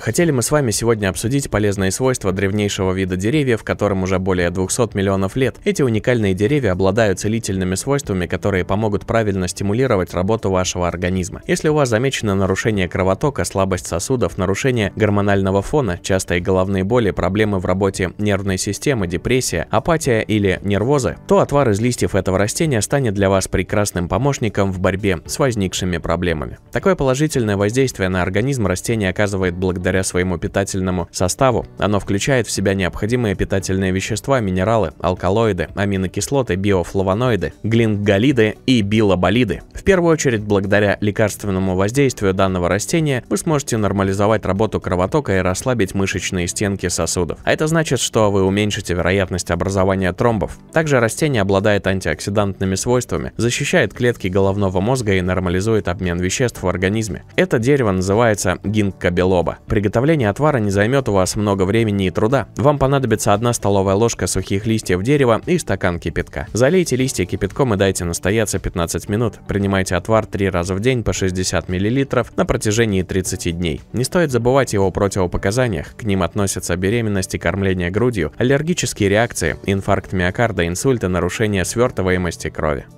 Хотели мы с вами сегодня обсудить полезные свойства древнейшего вида деревьев, которым уже более 200 миллионов лет. Эти уникальные деревья обладают целительными свойствами, которые помогут правильно стимулировать работу вашего организма. Если у вас замечено нарушение кровотока, слабость сосудов, нарушение гормонального фона, частые головные боли, проблемы в работе нервной системы, депрессия, апатия или нервозы, то отвар из листьев этого растения станет для вас прекрасным помощником в борьбе с возникшими проблемами. Такое положительное воздействие на организм растения оказывает благодаря благодаря своему питательному составу. Оно включает в себя необходимые питательные вещества, минералы, алкалоиды, аминокислоты, биофлавоноиды, глинголиды и билоболиды первую очередь, благодаря лекарственному воздействию данного растения, вы сможете нормализовать работу кровотока и расслабить мышечные стенки сосудов. А это значит, что вы уменьшите вероятность образования тромбов. Также растение обладает антиоксидантными свойствами, защищает клетки головного мозга и нормализует обмен веществ в организме. Это дерево называется гинка Приготовление отвара не займет у вас много времени и труда. Вам понадобится одна столовая ложка сухих листьев дерева и стакан кипятка. Залейте листья кипятком и дайте настояться 15 минут. Принимайте принимайте отвар 3 раза в день по 60 мл на протяжении 30 дней. Не стоит забывать его о противопоказаниях. К ним относятся беременность и кормление грудью, аллергические реакции, инфаркт миокарда, инсульт и нарушение свертываемости крови.